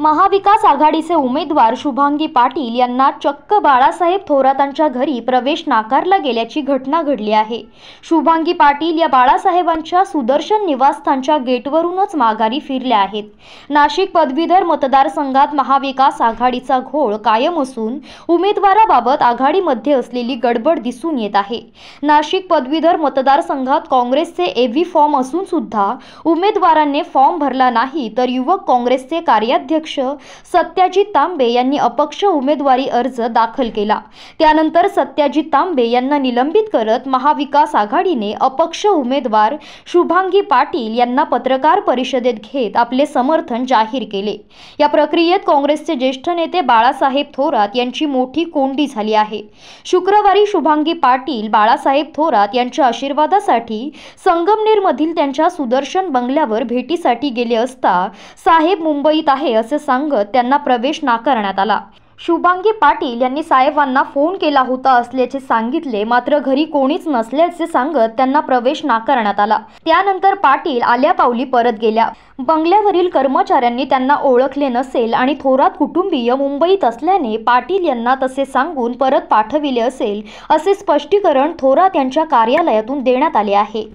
महाविकास आघाडीचे उमेदवार शुभांगी पाटील यांना चक्क बाळासाहेब थोरातांच्या घरी प्रवेश नाकारला गेल्याची घटना घडली आहे शुभांगी पाटील या बाळासाहेबांच्या सुदर्शन निवासस्थानच्या गेटवरूनच माघारी फिरल्या आहेत नाशिक पदवीधर मतदारसंघात महाविकास आघाडीचा घोळ कायम असून उमेदवाराबाबत आघाडीमध्ये असलेली गडबड दिसून येत आहे नाशिक पदवीधर मतदारसंघात काँग्रेसचे एव्ही फॉर्म असून सुद्धा उमेदवारांनी फॉर्म भरला नाही तर युवक काँग्रेसचे कार्याध्यक्ष अध्यक्ष सत्याजी तांबे यांनी अपक्ष उमेदवारी अर्ज दाखल केला त्यानंतर सत्याजी तांबे यांना निलंबित करत महाविकास आघाडीने अपक्ष उमेदवार शुभांगी पाटील यांना पत्रकार परिषदेत घेत आपले समर्थन जाहीर केले या प्रक्रियेत काँग्रेसचे ज्येष्ठ नेते बाळासाहेब थोरात यांची मोठी कोंडी झाली आहे शुक्रवारी शुभांगी पाटील बाळासाहेब थोरात यांच्या आशीर्वादासाठी संगमनेरमधील त्यांच्या सुदर्शन बंगल्यावर भेटीसाठी गेले असता साहेब मुंबईत आहे असे असे सांगत त्यांना प्रवेश नाकारण्यात आला शुभांगी पाटील यांनी साहेबांना फोन केला होता असल्याचे सांगितले मात्र घरी कोणीच नसल्याचे सांगत त्यांना प्रवेश नाकारण्यात आला त्यानंतर पाटील आल्या पावली परत गेल्या बंगल्यावरील कर्मचाऱ्यांनी त्यांना ओळखले नसेल आणि थोरात कुटुंबीय मुंबईत असल्याने पाटील यांना तसे सांगून परत पाठविले असेल असे स्पष्टीकरण थोरात यांच्या कार्यालयातून देण्यात आले आहे